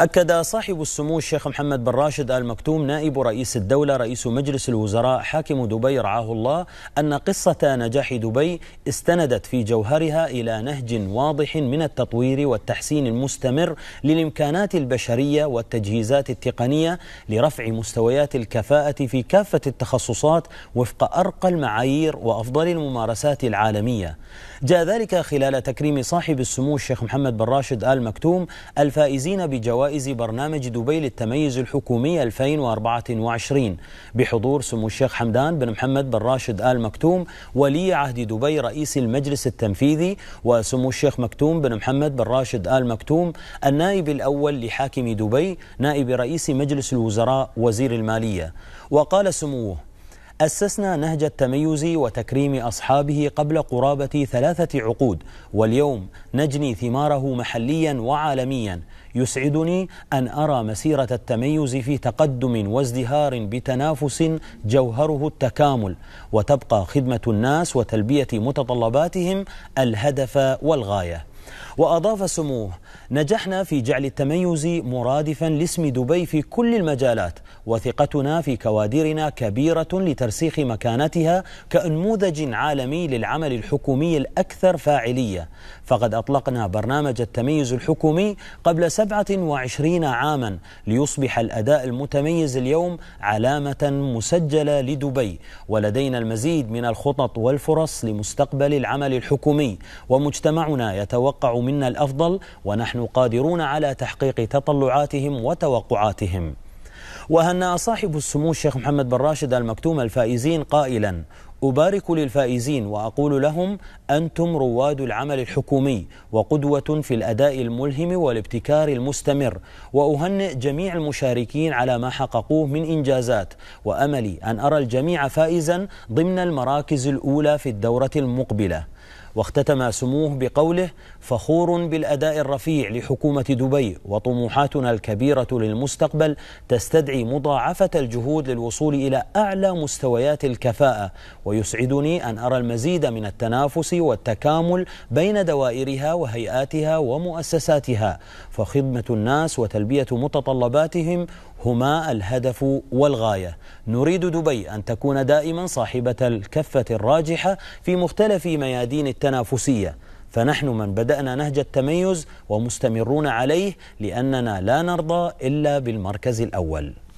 أكد صاحب السمو الشيخ محمد بن راشد آل مكتوم نائب رئيس الدولة رئيس مجلس الوزراء حاكم دبي رعاه الله أن قصة نجاح دبي استندت في جوهرها إلى نهج واضح من التطوير والتحسين المستمر للإمكانات البشرية والتجهيزات التقنية لرفع مستويات الكفاءة في كافة التخصصات وفق أرقى المعايير وأفضل الممارسات العالمية جاء ذلك خلال تكريم صاحب السمو الشيخ محمد بن راشد آل مكتوم الفائزين بجوائز جوائز برنامج دبي للتميز الحكومي 2024 بحضور سمو الشيخ حمدان بن محمد بن راشد آل مكتوم ولي عهد دبي رئيس المجلس التنفيذي وسمو الشيخ مكتوم بن محمد بن راشد آل مكتوم النائب الأول لحاكم دبي نائب رئيس مجلس الوزراء وزير المالية وقال سموه أسسنا نهج التميز وتكريم أصحابه قبل قرابة ثلاثة عقود واليوم نجني ثماره محليا وعالميا يسعدني أن أرى مسيرة التميز في تقدم وازدهار بتنافس جوهره التكامل وتبقى خدمة الناس وتلبية متطلباتهم الهدف والغاية وأضاف سموه نجحنا في جعل التميز مرادفا لاسم دبي في كل المجالات وثقتنا في كوادرنا كبيرة لترسيخ مكانتها كأنموذج عالمي للعمل الحكومي الأكثر فاعلية فقد أطلقنا برنامج التميز الحكومي قبل 27 عاما ليصبح الأداء المتميز اليوم علامة مسجلة لدبي ولدينا المزيد من الخطط والفرص لمستقبل العمل الحكومي ومجتمعنا يتوقع منا الأفضل ونحن قادرون على تحقيق تطلعاتهم وتوقعاتهم وهنأ صاحب السمو الشيخ محمد بن راشد المكتوم الفائزين قائلا أبارك للفائزين وأقول لهم أنتم رواد العمل الحكومي وقدوة في الأداء الملهم والابتكار المستمر وأهنئ جميع المشاركين على ما حققوه من إنجازات وأملي أن أرى الجميع فائزا ضمن المراكز الأولى في الدورة المقبلة واختتم سموه بقوله فخور بالاداء الرفيع لحكومه دبي وطموحاتنا الكبيره للمستقبل تستدعي مضاعفه الجهود للوصول الى اعلى مستويات الكفاءه ويسعدني ان ارى المزيد من التنافس والتكامل بين دوائرها وهيئاتها ومؤسساتها فخدمه الناس وتلبيه متطلباتهم هما الهدف والغايه نريد دبي ان تكون دائما صاحبه الكفه الراجحه في مختلف ميادين الميادين التنافسية فنحن من بدأنا نهج التميز ومستمرون عليه لأننا لا نرضى إلا بالمركز الأول